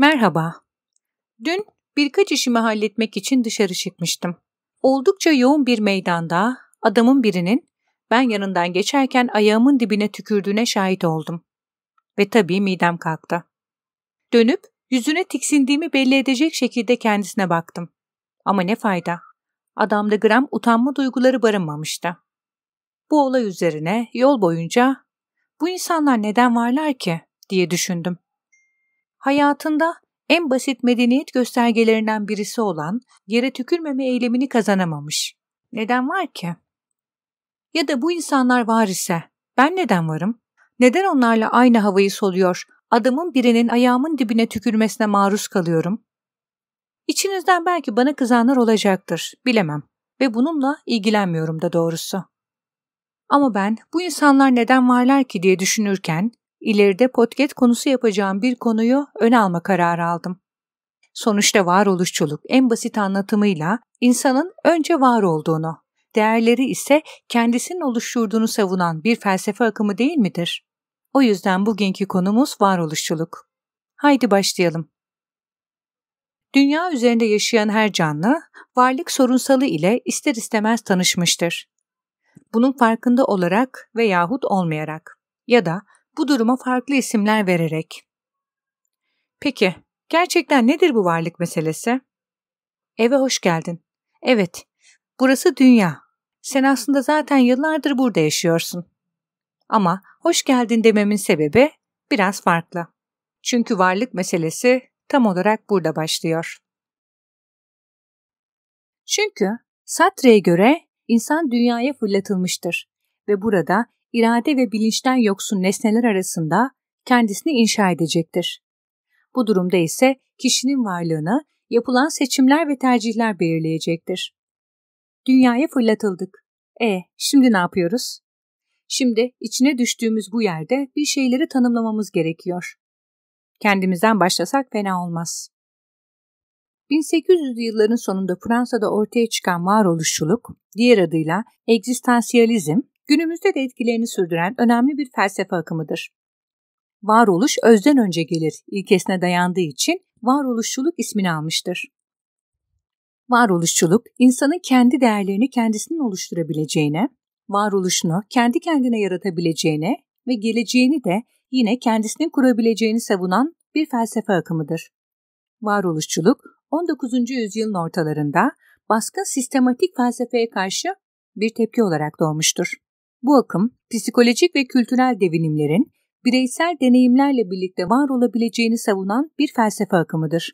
Merhaba. Dün birkaç işimi halletmek için dışarı çıkmıştım. Oldukça yoğun bir meydanda adamın birinin ben yanından geçerken ayağımın dibine tükürdüğüne şahit oldum. Ve tabii midem kalktı. Dönüp yüzüne tiksindiğimi belli edecek şekilde kendisine baktım. Ama ne fayda. Adamda gram utanma duyguları barınmamıştı. Bu olay üzerine yol boyunca bu insanlar neden varlar ki diye düşündüm hayatında en basit medeniyet göstergelerinden birisi olan yere tükürmeme eylemini kazanamamış. Neden var ki? Ya da bu insanlar var ise ben neden varım? Neden onlarla aynı havayı soluyor, adamın birinin ayağımın dibine tükürmesine maruz kalıyorum? İçinizden belki bana kızanlar olacaktır, bilemem ve bununla ilgilenmiyorum da doğrusu. Ama ben bu insanlar neden varlar ki diye düşünürken ileride podcast konusu yapacağım bir konuyu ön alma kararı aldım. Sonuçta varoluşçuluk en basit anlatımıyla insanın önce var olduğunu, değerleri ise kendisinin oluşturduğunu savunan bir felsefe akımı değil midir? O yüzden bugünkü konumuz varoluşçuluk. Haydi başlayalım. Dünya üzerinde yaşayan her canlı, varlık sorunsalı ile ister istemez tanışmıştır. Bunun farkında olarak veyahut olmayarak ya da bu duruma farklı isimler vererek. Peki, gerçekten nedir bu varlık meselesi? Eve hoş geldin. Evet, burası dünya. Sen aslında zaten yıllardır burada yaşıyorsun. Ama hoş geldin dememin sebebi biraz farklı. Çünkü varlık meselesi tam olarak burada başlıyor. Çünkü Sartre'ye göre insan dünyaya fırlatılmıştır ve burada irade ve bilinçten yoksun nesneler arasında kendisini inşa edecektir. Bu durumda ise kişinin varlığını yapılan seçimler ve tercihler belirleyecektir. Dünyaya fırlatıldık. E, şimdi ne yapıyoruz? Şimdi içine düştüğümüz bu yerde bir şeyleri tanımlamamız gerekiyor. Kendimizden başlasak fena olmaz. 1800'lü yılların sonunda Fransa'da ortaya çıkan varoluşçuluk, diğer adıyla egzistansiyalizm, günümüzde de etkilerini sürdüren önemli bir felsefe akımıdır. Varoluş özden önce gelir ilkesine dayandığı için varoluşçuluk ismini almıştır. Varoluşçuluk, insanın kendi değerlerini kendisinin oluşturabileceğine, varoluşunu kendi kendine yaratabileceğine ve geleceğini de yine kendisinin kurabileceğini savunan bir felsefe akımıdır. Varoluşçuluk, 19. yüzyılın ortalarında baskın sistematik felsefeye karşı bir tepki olarak doğmuştur. Bu akım psikolojik ve kültürel devinimlerin bireysel deneyimlerle birlikte var olabileceğini savunan bir felsefe akımıdır.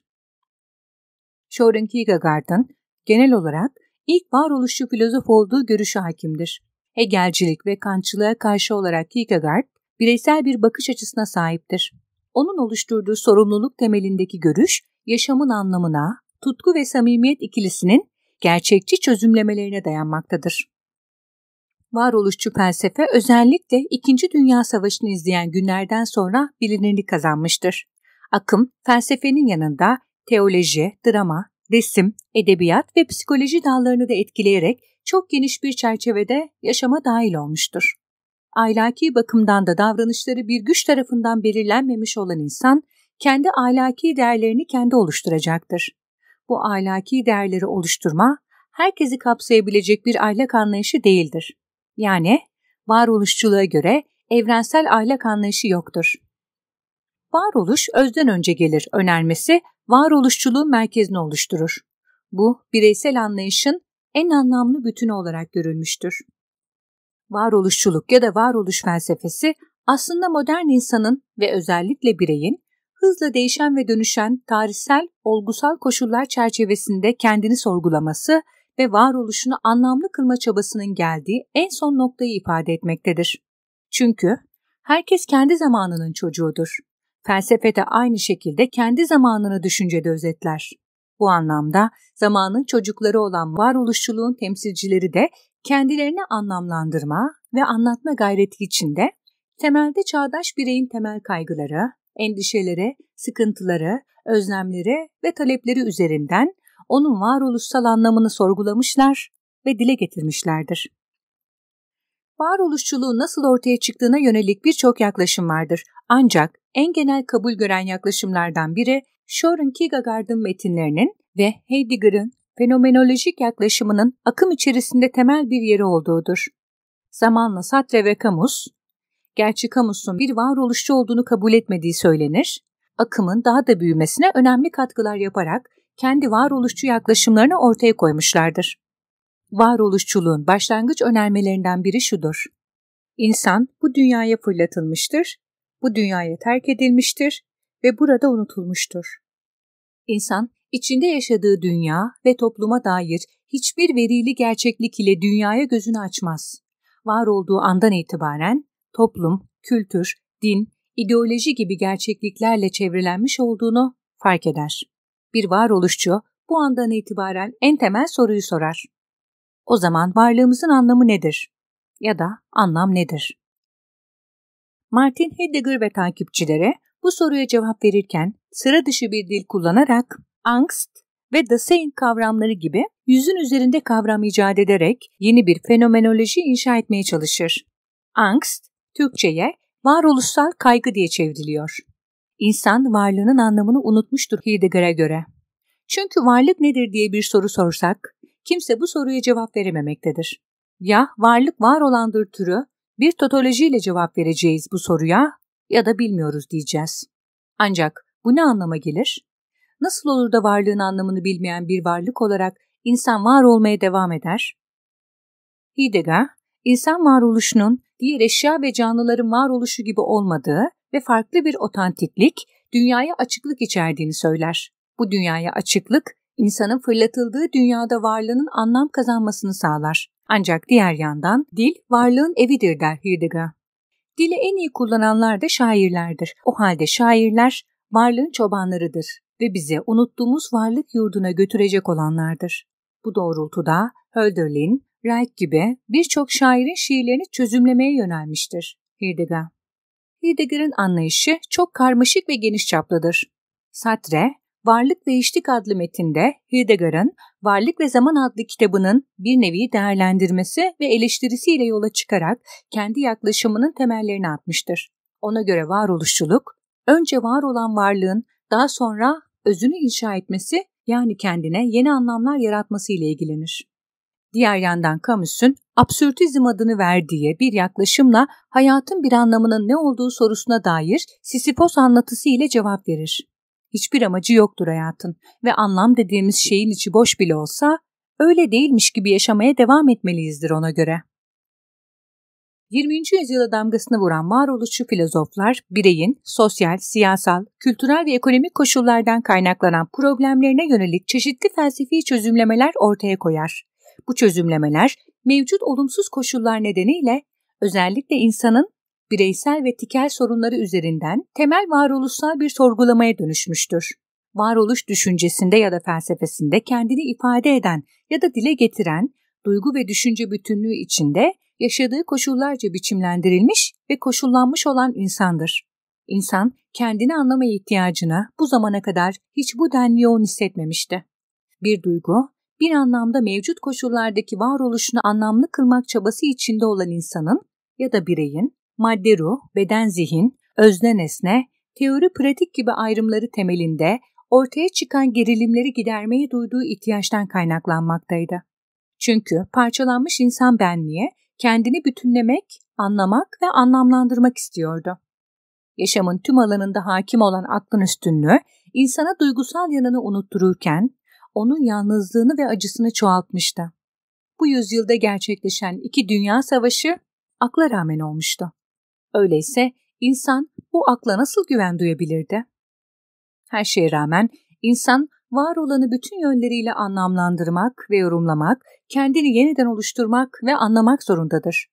Søren Kierkegaard'ın genel olarak ilk varoluşçu filozof olduğu görüşü hakimdir. Hegelcilik ve kançılığa karşı olarak Kierkegaard bireysel bir bakış açısına sahiptir. Onun oluşturduğu sorumluluk temelindeki görüş, yaşamın anlamına, tutku ve samimiyet ikilisinin gerçekçi çözümlemelerine dayanmaktadır varoluşçu felsefe özellikle İkinci Dünya Savaşı'nı izleyen günlerden sonra bilinirlik kazanmıştır. Akım, felsefenin yanında teoloji, drama, resim, edebiyat ve psikoloji dallarını da etkileyerek çok geniş bir çerçevede yaşama dahil olmuştur. Ahlaki bakımdan da davranışları bir güç tarafından belirlenmemiş olan insan, kendi ahlaki değerlerini kendi oluşturacaktır. Bu ahlaki değerleri oluşturma, herkesi kapsayabilecek bir ahlak anlayışı değildir yani varoluşçuluğa göre evrensel ahlak anlayışı yoktur. Varoluş özden önce gelir önermesi varoluşçuluğun merkezini oluşturur. Bu bireysel anlayışın en anlamlı bütünü olarak görülmüştür. Varoluşçuluk ya da varoluş felsefesi aslında modern insanın ve özellikle bireyin hızla değişen ve dönüşen tarihsel, olgusal koşullar çerçevesinde kendini sorgulaması ve varoluşunu anlamlı kılma çabasının geldiği en son noktayı ifade etmektedir. Çünkü herkes kendi zamanının çocuğudur. Felsefe de aynı şekilde kendi zamanını düşüncede özetler. Bu anlamda zamanın çocukları olan varoluşçuluğun temsilcileri de kendilerini anlamlandırma ve anlatma gayreti içinde temelde çağdaş bireyin temel kaygıları, endişeleri, sıkıntıları, özlemleri ve talepleri üzerinden onun varoluşsal anlamını sorgulamışlar ve dile getirmişlerdir. Varoluşçuluğun nasıl ortaya çıktığına yönelik birçok yaklaşım vardır. Ancak en genel kabul gören yaklaşımlardan biri Sharon Kierkegaard'ın metinlerinin ve Heidegger'ın fenomenolojik yaklaşımının akım içerisinde temel bir yeri olduğudur. Zamanla Sartre ve Camus, gerçi Camus'un bir varoluşçu olduğunu kabul etmediği söylenir, akımın daha da büyümesine önemli katkılar yaparak kendi varoluşçu yaklaşımlarını ortaya koymuşlardır. Varoluşçuluğun başlangıç önermelerinden biri şudur. İnsan bu dünyaya fırlatılmıştır, bu dünyaya terk edilmiştir ve burada unutulmuştur. İnsan, içinde yaşadığı dünya ve topluma dair hiçbir verili gerçeklik ile dünyaya gözünü açmaz. Var olduğu andan itibaren toplum, kültür, din, ideoloji gibi gerçekliklerle çevrilenmiş olduğunu fark eder bir varoluşçu bu andan itibaren en temel soruyu sorar. O zaman varlığımızın anlamı nedir? Ya da anlam nedir? Martin Heidegger ve takipçilere bu soruya cevap verirken sıra dışı bir dil kullanarak angst ve Dasein kavramları gibi yüzün üzerinde kavram icat ederek yeni bir fenomenoloji inşa etmeye çalışır. Angst, Türkçe'ye varoluşsal kaygı diye çevriliyor. İnsan varlığının anlamını unutmuştur Heidegger'a göre. Çünkü varlık nedir diye bir soru sorsak, kimse bu soruya cevap verememektedir. Ya varlık var olandır türü bir totolojiyle cevap vereceğiz bu soruya ya da bilmiyoruz diyeceğiz. Ancak bu ne anlama gelir? Nasıl olur da varlığın anlamını bilmeyen bir varlık olarak insan var olmaya devam eder? Heidegger, insan varoluşunun diğer eşya ve canlıların varoluşu gibi olmadığı ve farklı bir otantiklik, dünyaya açıklık içerdiğini söyler. Bu dünyaya açıklık, insanın fırlatıldığı dünyada varlığının anlam kazanmasını sağlar. Ancak diğer yandan dil varlığın evidir der Heidegger. Dili en iyi kullananlar da şairlerdir. O halde şairler varlığın çobanlarıdır ve bize unuttuğumuz varlık yurduna götürecek olanlardır. Bu doğrultuda Hölderlin, Reich gibi birçok şairin şiirlerini çözümlemeye yönelmiştir. Heidegger Heidegger'in anlayışı çok karmaşık ve geniş çaplıdır. Sartre, Varlık ve İşlik adlı metinde Heidegger'ın Varlık ve Zaman adlı kitabının bir nevi değerlendirmesi ve eleştirisiyle yola çıkarak kendi yaklaşımının temellerini atmıştır. Ona göre varoluşçuluk, önce var olan varlığın daha sonra özünü inşa etmesi yani kendine yeni anlamlar yaratması ile ilgilenir. Diğer yandan Camus'un absürtizm adını verdiği bir yaklaşımla hayatın bir anlamının ne olduğu sorusuna dair Sisipos anlatısı ile cevap verir. Hiçbir amacı yoktur hayatın ve anlam dediğimiz şeyin içi boş bile olsa öyle değilmiş gibi yaşamaya devam etmeliyizdir ona göre. 20. yüzyıla damgasını vuran varoluşçu filozoflar bireyin sosyal, siyasal, kültürel ve ekonomik koşullardan kaynaklanan problemlerine yönelik çeşitli felsefi çözümlemeler ortaya koyar. Bu çözümlemeler mevcut olumsuz koşullar nedeniyle özellikle insanın bireysel ve tikel sorunları üzerinden temel varoluşsal bir sorgulamaya dönüşmüştür. Varoluş düşüncesinde ya da felsefesinde kendini ifade eden ya da dile getiren duygu ve düşünce bütünlüğü içinde yaşadığı koşullarca biçimlendirilmiş ve koşullanmış olan insandır. İnsan kendini anlamaya ihtiyacına bu zamana kadar hiç bu denli yoğun hissetmemişti. Bir duygu bir anlamda mevcut koşullardaki varoluşunu anlamlı kılmak çabası içinde olan insanın ya da bireyin madde ruh, beden zihin, özne nesne, teori pratik gibi ayrımları temelinde ortaya çıkan gerilimleri gidermeye duyduğu ihtiyaçtan kaynaklanmaktaydı. Çünkü parçalanmış insan benliğe kendini bütünlemek, anlamak ve anlamlandırmak istiyordu. Yaşamın tüm alanında hakim olan aklın üstünlüğü, insana duygusal yanını unuttururken onun yalnızlığını ve acısını çoğaltmıştı. Bu yüzyılda gerçekleşen iki dünya savaşı akla rağmen olmuştu. Öyleyse insan bu akla nasıl güven duyabilirdi? Her şeye rağmen insan var olanı bütün yönleriyle anlamlandırmak ve yorumlamak, kendini yeniden oluşturmak ve anlamak zorundadır.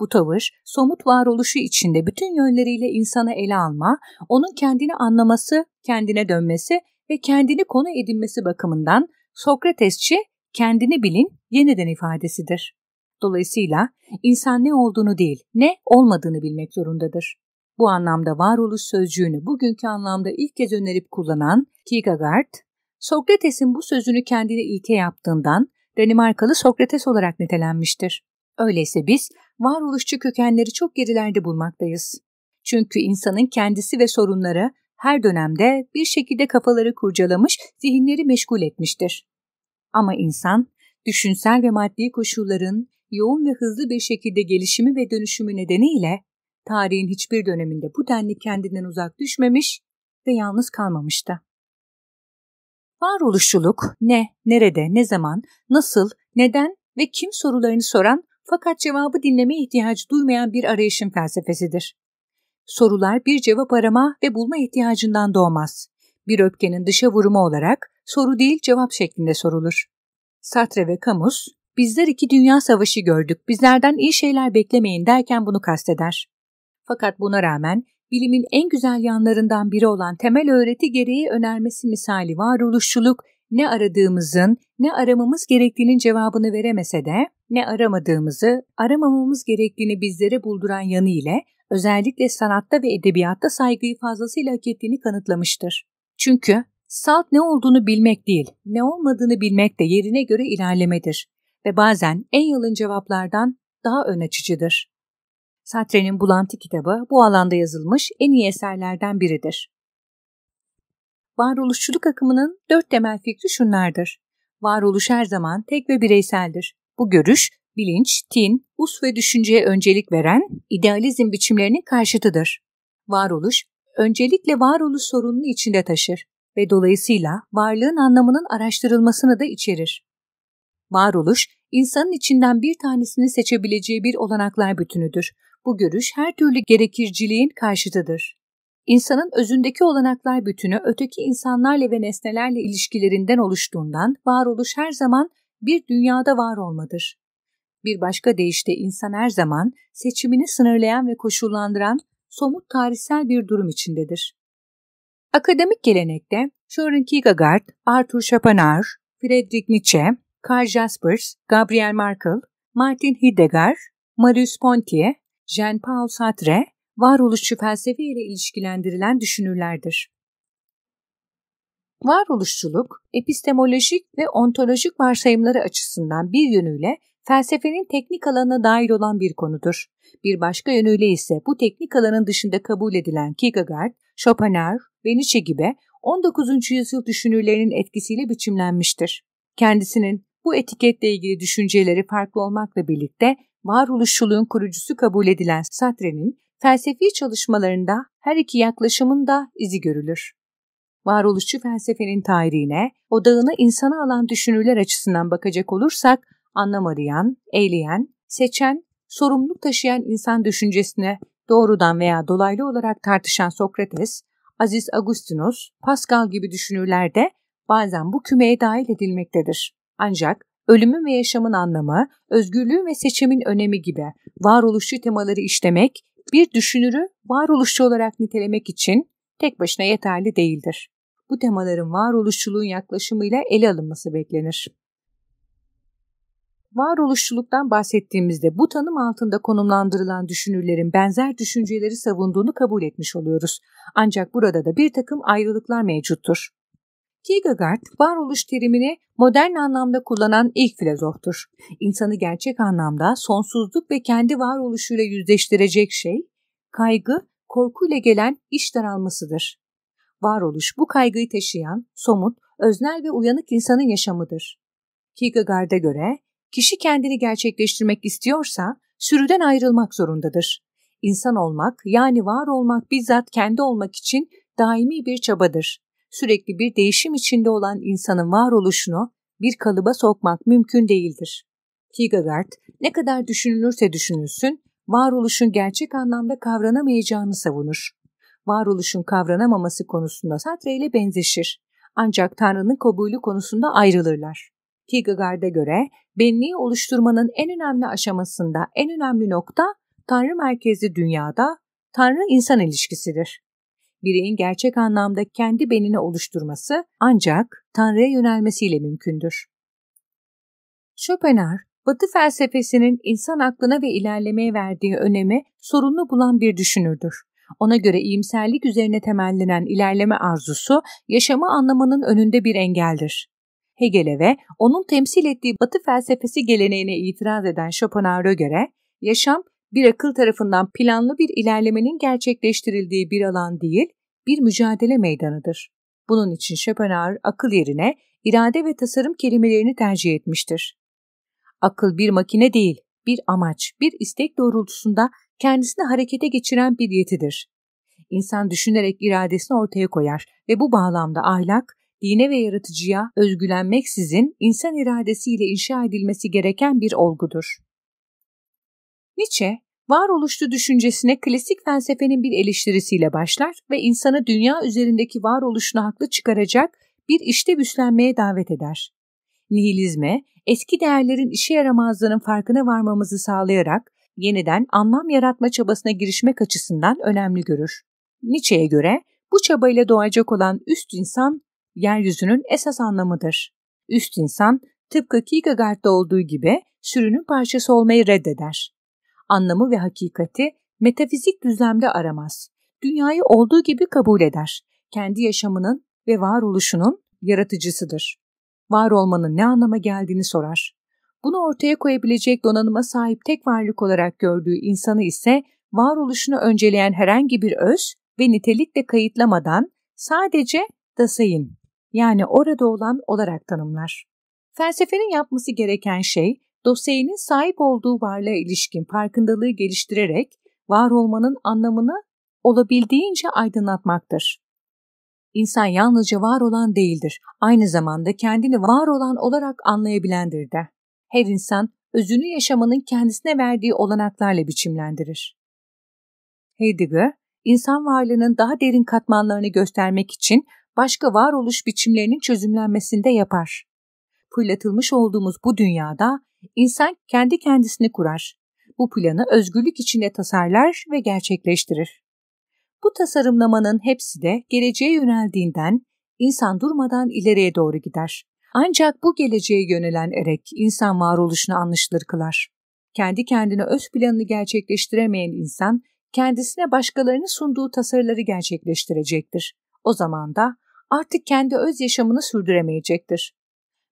Bu tavır, somut varoluşu içinde bütün yönleriyle insanı ele alma, onun kendini anlaması, kendine dönmesi ve kendini konu edinmesi bakımından Sokratesçi kendini bilin yeniden ifadesidir. Dolayısıyla insan ne olduğunu değil, ne olmadığını bilmek zorundadır. Bu anlamda varoluş sözcüğünü bugünkü anlamda ilk kez önerip kullanan Kierkegaard, Sokrates'in bu sözünü kendine ilke yaptığından Danimarkalı Sokrates olarak nitelenmiştir. Öyleyse biz varoluşçu kökenleri çok gerilerde bulmaktayız. Çünkü insanın kendisi ve sorunları her dönemde bir şekilde kafaları kurcalamış, zihinleri meşgul etmiştir. Ama insan, düşünsel ve maddi koşulların yoğun ve hızlı bir şekilde gelişimi ve dönüşümü nedeniyle tarihin hiçbir döneminde bu denli kendinden uzak düşmemiş ve yalnız kalmamıştı. Varoluşçuluk ne, nerede, ne zaman, nasıl, neden ve kim sorularını soran fakat cevabı dinlemeye ihtiyacı duymayan bir arayışın felsefesidir sorular bir cevap arama ve bulma ihtiyacından doğmaz. Bir öpkenin dışa vurumu olarak soru değil cevap şeklinde sorulur. Satre ve Camus, bizler iki dünya savaşı gördük, bizlerden iyi şeyler beklemeyin derken bunu kasteder. Fakat buna rağmen bilimin en güzel yanlarından biri olan temel öğreti gereği önermesi misali varoluşçuluk, ne aradığımızın, ne aramamız gerektiğinin cevabını veremese de, ne aramadığımızı, aramamamız gerektiğini bizlere bulduran yanı ile özellikle sanatta ve edebiyatta saygıyı fazlasıyla hak ettiğini kanıtlamıştır. Çünkü salt ne olduğunu bilmek değil, ne olmadığını bilmek de yerine göre ilerlemedir ve bazen en yalın cevaplardan daha ön açıcıdır. Satre'nin Bulantı kitabı bu alanda yazılmış en iyi eserlerden biridir. Varoluşçuluk akımının dört temel fikri şunlardır. Varoluş her zaman tek ve bireyseldir. Bu görüş bilinç, tin, us ve düşünceye öncelik veren idealizm biçimlerinin karşıtıdır. Varoluş, öncelikle varoluş sorununu içinde taşır ve dolayısıyla varlığın anlamının araştırılmasını da içerir. Varoluş, insanın içinden bir tanesini seçebileceği bir olanaklar bütünüdür. Bu görüş her türlü gerekirciliğin karşıtıdır. İnsanın özündeki olanaklar bütünü öteki insanlarla ve nesnelerle ilişkilerinden oluştuğundan varoluş her zaman bir dünyada var olmadır. Bir başka deyişle insan her zaman seçimini sınırlayan ve koşullandıran somut tarihsel bir durum içindedir. Akademik gelenekte Søren Kierkegaard, Arthur Schopenhauer, Friedrich Nietzsche, Karl Jaspers, Gabriel Markel, Martin Heidegger, Marius Pontier, Jean-Paul Sartre varoluşçu felsefe ile ilişkilendirilen düşünürlerdir. Varoluşçuluk, epistemolojik ve ontolojik varsayımları açısından bir yönüyle felsefenin teknik alanına dair olan bir konudur. Bir başka yönüyle ise bu teknik alanın dışında kabul edilen Kierkegaard, Schopenhauer ve Nietzsche gibi 19. yüzyıl düşünürlerinin etkisiyle biçimlenmiştir. Kendisinin bu etiketle ilgili düşünceleri farklı olmakla birlikte varoluşçuluğun kurucusu kabul edilen Sartre'nin felsefi çalışmalarında her iki yaklaşımın da izi görülür varoluşçu felsefenin tarihine, odağını insana alan düşünürler açısından bakacak olursak, anlam arayan, eyleyen, seçen, sorumluluk taşıyan insan düşüncesine doğrudan veya dolaylı olarak tartışan Sokrates, Aziz Agustinus, Pascal gibi düşünürler de bazen bu kümeye dahil edilmektedir. Ancak ölümün ve yaşamın anlamı, özgürlüğün ve seçimin önemi gibi varoluşçu temaları işlemek, bir düşünürü varoluşçu olarak nitelemek için tek başına yeterli değildir bu temaların varoluşçuluğun yaklaşımıyla ele alınması beklenir. Varoluşçuluktan bahsettiğimizde bu tanım altında konumlandırılan düşünürlerin benzer düşünceleri savunduğunu kabul etmiş oluyoruz. Ancak burada da bir takım ayrılıklar mevcuttur. Kierkegaard varoluş terimini modern anlamda kullanan ilk filozoftur. İnsanı gerçek anlamda sonsuzluk ve kendi varoluşuyla yüzleştirecek şey, kaygı, korkuyla gelen iç daralmasıdır varoluş bu kaygıyı taşıyan, somut, öznel ve uyanık insanın yaşamıdır. Kierkegaard'a göre kişi kendini gerçekleştirmek istiyorsa sürüden ayrılmak zorundadır. İnsan olmak yani var olmak bizzat kendi olmak için daimi bir çabadır. Sürekli bir değişim içinde olan insanın varoluşunu bir kalıba sokmak mümkün değildir. Kierkegaard ne kadar düşünülürse düşünülsün varoluşun gerçek anlamda kavranamayacağını savunur varoluşun kavranamaması konusunda Sartre ile benzeşir. Ancak Tanrı'nın kabulü konusunda ayrılırlar. Kierkegaard'a göre benliği oluşturmanın en önemli aşamasında en önemli nokta Tanrı merkezli dünyada Tanrı-insan ilişkisidir. Bireyin gerçek anlamda kendi benini oluşturması ancak Tanrı'ya yönelmesiyle mümkündür. Schopenhauer, Batı felsefesinin insan aklına ve ilerlemeye verdiği önemi sorunlu bulan bir düşünürdür. Ona göre iyimserlik üzerine temellenen ilerleme arzusu yaşamı anlamanın önünde bir engeldir. Hegel'e ve onun temsil ettiği Batı felsefesi geleneğine itiraz eden Schopenhauer'a göre yaşam bir akıl tarafından planlı bir ilerlemenin gerçekleştirildiği bir alan değil, bir mücadele meydanıdır. Bunun için Schopenhauer akıl yerine irade ve tasarım kelimelerini tercih etmiştir. Akıl bir makine değil, bir amaç, bir istek doğrultusunda kendisini harekete geçiren bir yetidir. İnsan düşünerek iradesini ortaya koyar ve bu bağlamda ahlak, dine ve yaratıcıya özgülenmeksizin insan iradesiyle inşa edilmesi gereken bir olgudur. Nietzsche, varoluşlu düşüncesine klasik felsefenin bir eleştirisiyle başlar ve insanı dünya üzerindeki varoluşunu haklı çıkaracak bir işte büslenmeye davet eder. Nihilizme, eski değerlerin işe yaramazlığının farkına varmamızı sağlayarak yeniden anlam yaratma çabasına girişmek açısından önemli görür. Nietzsche'ye göre bu çabayla doğacak olan üst insan yeryüzünün esas anlamıdır. Üst insan tıpkı Kierkegaard'da olduğu gibi sürünün parçası olmayı reddeder. Anlamı ve hakikati metafizik düzlemde aramaz. Dünyayı olduğu gibi kabul eder. Kendi yaşamının ve varoluşunun yaratıcısıdır. Var olmanın ne anlama geldiğini sorar. Bunu ortaya koyabilecek donanıma sahip tek varlık olarak gördüğü insanı ise varoluşunu önceleyen herhangi bir öz ve nitelikle kayıtlamadan sadece Dasein yani orada olan olarak tanımlar. Felsefenin yapması gereken şey Dasein'in sahip olduğu varlığa ilişkin farkındalığı geliştirerek var olmanın anlamını olabildiğince aydınlatmaktır. İnsan yalnızca var olan değildir, aynı zamanda kendini var olan olarak anlayabilendir de her insan özünü yaşamanın kendisine verdiği olanaklarla biçimlendirir. Heidegger, insan varlığının daha derin katmanlarını göstermek için başka varoluş biçimlerinin çözümlenmesinde yapar. Fırlatılmış olduğumuz bu dünyada insan kendi kendisini kurar. Bu planı özgürlük içinde tasarlar ve gerçekleştirir. Bu tasarımlamanın hepsi de geleceğe yöneldiğinden insan durmadan ileriye doğru gider ancak bu geleceğe yönelen erek insan varoluşunu anlaşılır kılar. Kendi kendine öz planını gerçekleştiremeyen insan kendisine başkalarının sunduğu tasarıları gerçekleştirecektir. O zaman da artık kendi öz yaşamını sürdüremeyecektir.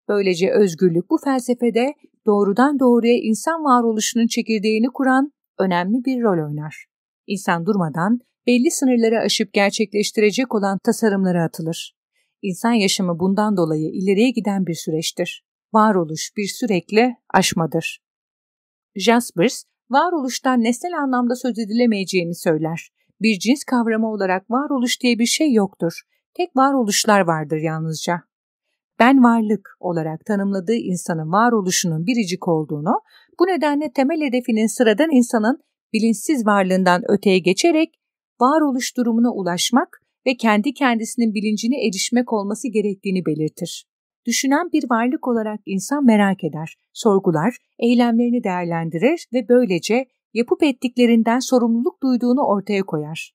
Böylece özgürlük bu felsefede doğrudan doğruya insan varoluşunun çekirdeğini kuran önemli bir rol oynar. İnsan durmadan belli sınırları aşıp gerçekleştirecek olan tasarımlara atılır. İnsan yaşamı bundan dolayı ileriye giden bir süreçtir. Varoluş bir sürekli aşmadır. Jaspers, varoluştan nesnel anlamda söz edilemeyeceğini söyler. Bir cins kavramı olarak varoluş diye bir şey yoktur. Tek varoluşlar vardır yalnızca. Ben varlık olarak tanımladığı insanın varoluşunun biricik olduğunu, bu nedenle temel hedefinin sıradan insanın bilinçsiz varlığından öteye geçerek varoluş durumuna ulaşmak ve kendi kendisinin bilincine erişmek olması gerektiğini belirtir. Düşünen bir varlık olarak insan merak eder, sorgular, eylemlerini değerlendirir ve böylece yapıp ettiklerinden sorumluluk duyduğunu ortaya koyar.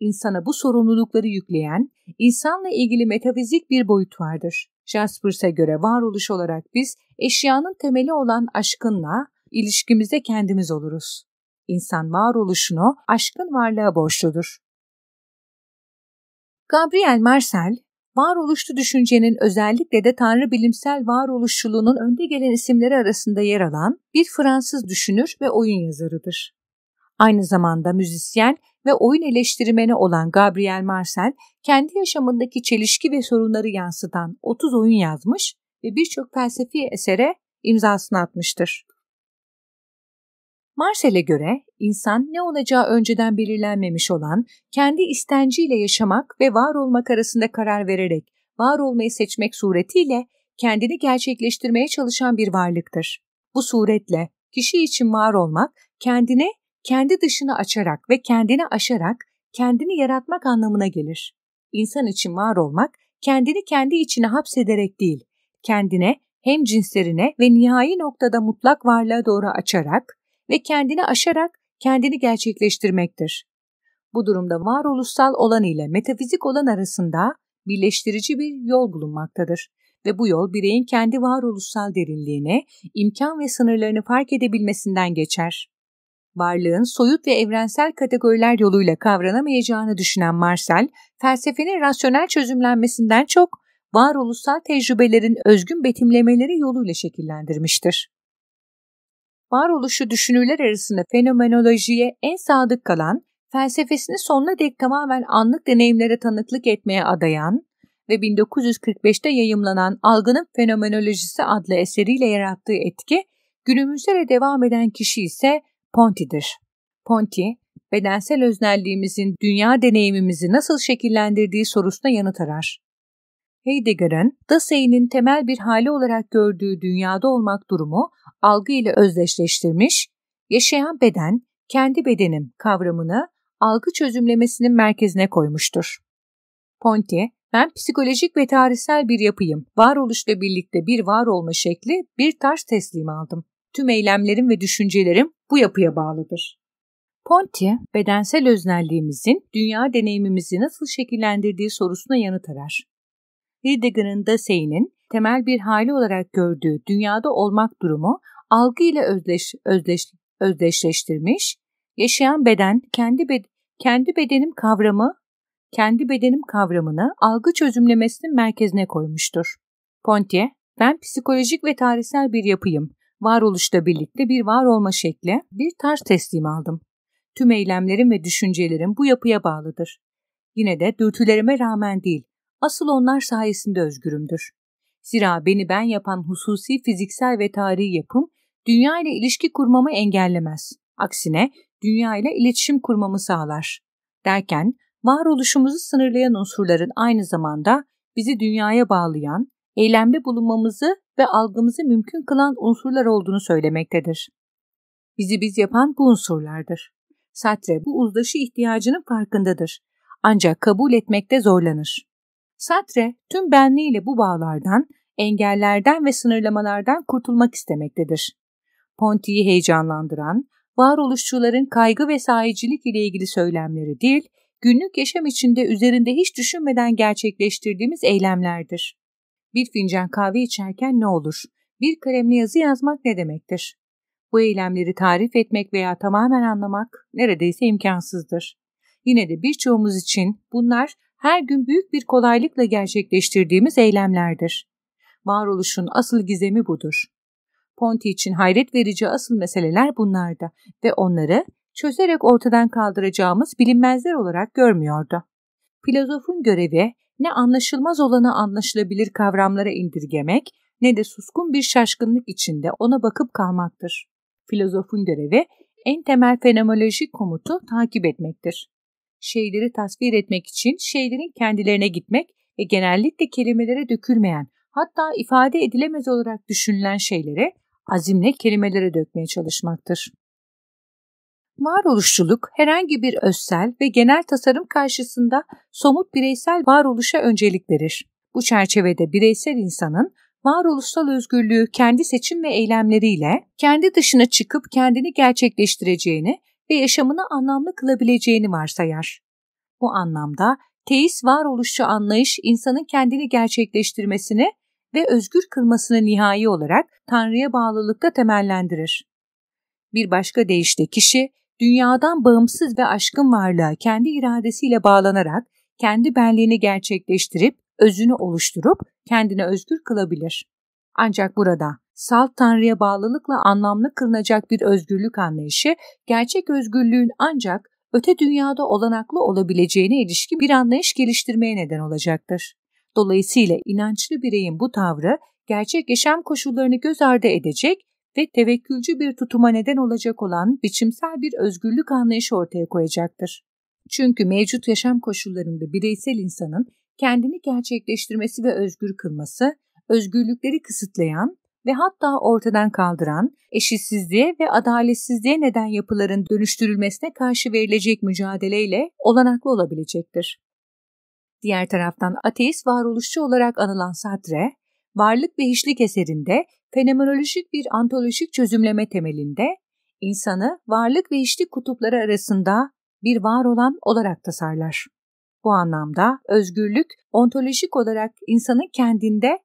İnsana bu sorumlulukları yükleyen, insanla ilgili metafizik bir boyut vardır. Jaspers'e göre varoluş olarak biz eşyanın temeli olan aşkınla ilişkimizde kendimiz oluruz. İnsan varoluşunu aşkın varlığa borçludur. Gabriel Marcel, varoluşlu düşüncenin özellikle de tanrı bilimsel varoluşçuluğunun önde gelen isimleri arasında yer alan bir Fransız düşünür ve oyun yazarıdır. Aynı zamanda müzisyen ve oyun eleştirmeni olan Gabriel Marcel, kendi yaşamındaki çelişki ve sorunları yansıtan 30 oyun yazmış ve birçok felsefi esere imzasını atmıştır. Marcel'e göre insan ne olacağı önceden belirlenmemiş olan, kendi istenciyle yaşamak ve var olmak arasında karar vererek var olmayı seçmek suretiyle kendini gerçekleştirmeye çalışan bir varlıktır. Bu suretle kişi için var olmak, kendine, kendi dışını açarak ve kendini aşarak kendini yaratmak anlamına gelir. İnsan için var olmak, kendini kendi içine hapsederek değil, kendine, hem cinslerine ve nihai noktada mutlak varlığa doğru açarak, ve kendini aşarak kendini gerçekleştirmektir. Bu durumda varoluşsal olan ile metafizik olan arasında birleştirici bir yol bulunmaktadır ve bu yol bireyin kendi varoluşsal derinliğine, imkan ve sınırlarını fark edebilmesinden geçer. Varlığın soyut ve evrensel kategoriler yoluyla kavranamayacağını düşünen Marcel, felsefenin rasyonel çözümlenmesinden çok varoluşsal tecrübelerin özgün betimlemeleri yoluyla şekillendirmiştir varoluşu düşünürler arasında fenomenolojiye en sadık kalan, felsefesini sonuna dek tamamen anlık deneyimlere tanıklık etmeye adayan ve 1945'te yayımlanan Algının Fenomenolojisi adlı eseriyle yarattığı etki, günümüzde de devam eden kişi ise Ponti'dir. Ponti, bedensel öznelliğimizin dünya deneyimimizi nasıl şekillendirdiği sorusuna yanıt arar. Heidegger'ın Dasein'in temel bir hali olarak gördüğü dünyada olmak durumu algı ile özdeşleştirmiş, yaşayan beden, kendi bedenim kavramını algı çözümlemesinin merkezine koymuştur. Ponti, ben psikolojik ve tarihsel bir yapıyım. Varoluşla birlikte bir var olma şekli bir tarz teslim aldım. Tüm eylemlerim ve düşüncelerim bu yapıya bağlıdır. Ponti, bedensel öznelliğimizin dünya deneyimimizi nasıl şekillendirdiği sorusuna yanıt arar. Heidegger'ın Seynin temel bir hali olarak gördüğü dünyada olmak durumu algı ile özdeş, özdeş, özdeşleştirmiş, yaşayan beden kendi bed kendi bedenim kavramı kendi bedenim kavramını algı çözümlemesinin merkezine koymuştur. Pontier, ben psikolojik ve tarihsel bir yapıyım. Varoluşla birlikte bir var olma şekli, bir tarz teslim aldım. Tüm eylemlerim ve düşüncelerim bu yapıya bağlıdır. Yine de dürtülerime rağmen değil, asıl onlar sayesinde özgürümdür. Zira beni ben yapan hususi fiziksel ve tarihi yapım dünya ile ilişki kurmamı engellemez. Aksine dünya ile iletişim kurmamı sağlar. Derken varoluşumuzu sınırlayan unsurların aynı zamanda bizi dünyaya bağlayan, eylemde bulunmamızı ve algımızı mümkün kılan unsurlar olduğunu söylemektedir. Bizi biz yapan bu unsurlardır. Sartre bu uzlaşı ihtiyacının farkındadır. Ancak kabul etmekte zorlanır. Sartre tüm benliğiyle bu bağlardan, engellerden ve sınırlamalardan kurtulmak istemektedir. Ponti'yi heyecanlandıran, varoluşçuların kaygı ve sahicilik ile ilgili söylemleri değil, günlük yaşam içinde üzerinde hiç düşünmeden gerçekleştirdiğimiz eylemlerdir. Bir fincan kahve içerken ne olur? Bir kalemle yazı yazmak ne demektir? Bu eylemleri tarif etmek veya tamamen anlamak neredeyse imkansızdır. Yine de birçoğumuz için bunlar her gün büyük bir kolaylıkla gerçekleştirdiğimiz eylemlerdir. Varoluşun asıl gizemi budur. Ponti için hayret verici asıl meseleler bunlardı ve onları çözerek ortadan kaldıracağımız bilinmezler olarak görmüyordu. Filozofun görevi ne anlaşılmaz olanı anlaşılabilir kavramlara indirgemek ne de suskun bir şaşkınlık içinde ona bakıp kalmaktır. Filozofun görevi en temel fenomenolojik komutu takip etmektir şeyleri tasvir etmek için şeylerin kendilerine gitmek ve genellikle kelimelere dökülmeyen hatta ifade edilemez olarak düşünülen şeylere azimle kelimelere dökmeye çalışmaktır. Varoluşçuluk herhangi bir özsel ve genel tasarım karşısında somut bireysel varoluşa öncelik verir. Bu çerçevede bireysel insanın varoluşsal özgürlüğü kendi seçim ve eylemleriyle kendi dışına çıkıp kendini gerçekleştireceğini ve yaşamını anlamlı kılabileceğini varsayar. Bu anlamda teist varoluşçu anlayış insanın kendini gerçekleştirmesini ve özgür kılmasını nihai olarak Tanrı'ya bağlılıkla temellendirir. Bir başka deyişle kişi, dünyadan bağımsız ve aşkın varlığa kendi iradesiyle bağlanarak kendi benliğini gerçekleştirip, özünü oluşturup kendini özgür kılabilir. Ancak burada salt tanrıya bağlılıkla anlamlı kılınacak bir özgürlük anlayışı, gerçek özgürlüğün ancak öte dünyada olanaklı olabileceğine ilişkin bir anlayış geliştirmeye neden olacaktır. Dolayısıyla inançlı bireyin bu tavrı gerçek yaşam koşullarını göz ardı edecek ve tevekkülcü bir tutuma neden olacak olan biçimsel bir özgürlük anlayışı ortaya koyacaktır. Çünkü mevcut yaşam koşullarında bireysel insanın kendini gerçekleştirmesi ve özgür kılması, özgürlükleri kısıtlayan ve hatta ortadan kaldıran, eşitsizliğe ve adaletsizliğe neden yapıların dönüştürülmesine karşı verilecek mücadeleyle olanaklı olabilecektir. Diğer taraftan ateist varoluşçu olarak anılan Sartre, Varlık ve Hiçlik eserinde fenomenolojik bir antolojik çözümleme temelinde insanı varlık ve hiçlik kutupları arasında bir var olan olarak tasarlar. Bu anlamda özgürlük ontolojik olarak insanın kendinde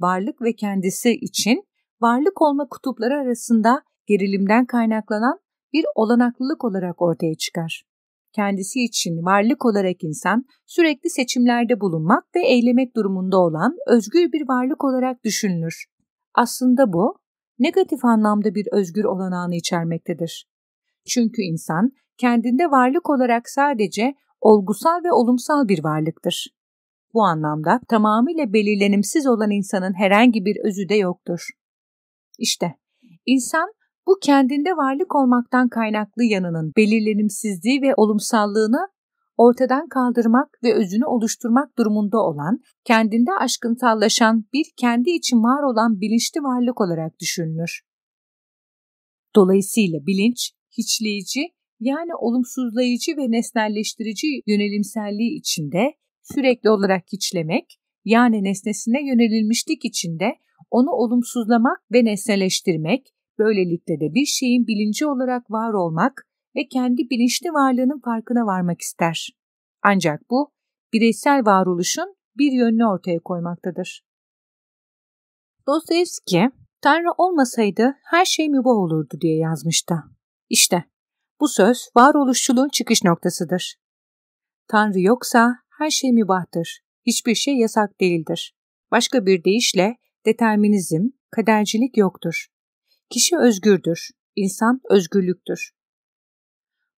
varlık ve kendisi için varlık olma kutupları arasında gerilimden kaynaklanan bir olanaklılık olarak ortaya çıkar. Kendisi için varlık olarak insan sürekli seçimlerde bulunmak ve eylemek durumunda olan özgür bir varlık olarak düşünülür. Aslında bu negatif anlamda bir özgür olanağını içermektedir. Çünkü insan kendinde varlık olarak sadece olgusal ve olumsal bir varlıktır bu anlamda tamamıyla belirlenimsiz olan insanın herhangi bir özü de yoktur. İşte insan bu kendinde varlık olmaktan kaynaklı yanının belirlenimsizliği ve olumsallığını ortadan kaldırmak ve özünü oluşturmak durumunda olan, kendinde aşkınsallaşan bir kendi için var olan bilinçli varlık olarak düşünülür. Dolayısıyla bilinç, hiçleyici yani olumsuzlayıcı ve nesnelleştirici yönelimselliği içinde sürekli olarak hiçlemek yani nesnesine yönelilmişlik içinde onu olumsuzlamak ve nesneleştirmek, böylelikle de bir şeyin bilinci olarak var olmak ve kendi bilinçli varlığının farkına varmak ister. Ancak bu, bireysel varoluşun bir yönünü ortaya koymaktadır. Dostoyevski, Tanrı olmasaydı her şey mübah olurdu diye yazmıştı. İşte bu söz varoluşçuluğun çıkış noktasıdır. Tanrı yoksa her şey mübahtır. Hiçbir şey yasak değildir. Başka bir deyişle determinizm, kadercilik yoktur. Kişi özgürdür. İnsan özgürlüktür.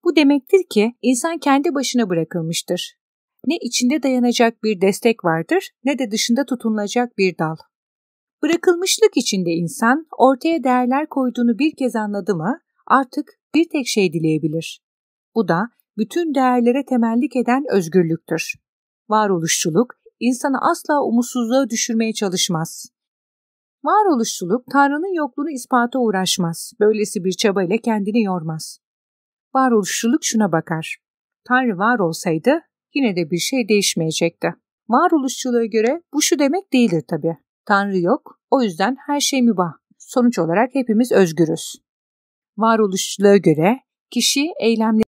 Bu demektir ki insan kendi başına bırakılmıştır. Ne içinde dayanacak bir destek vardır ne de dışında tutunulacak bir dal. Bırakılmışlık içinde insan ortaya değerler koyduğunu bir kez anladı mı artık bir tek şey dileyebilir. Bu da bütün değerlere temellik eden özgürlüktür. Varoluşçuluk insanı asla umutsuzluğa düşürmeye çalışmaz. Varoluşçuluk Tanrı'nın yokluğunu ispata uğraşmaz. Böylesi bir çaba ile kendini yormaz. Varoluşçuluk şuna bakar. Tanrı var olsaydı yine de bir şey değişmeyecekti. Varoluşçuluğa göre bu şu demek değildir tabii. Tanrı yok, o yüzden her şey mübah. Sonuç olarak hepimiz özgürüz. Varoluşçuluğa göre kişi eylemleri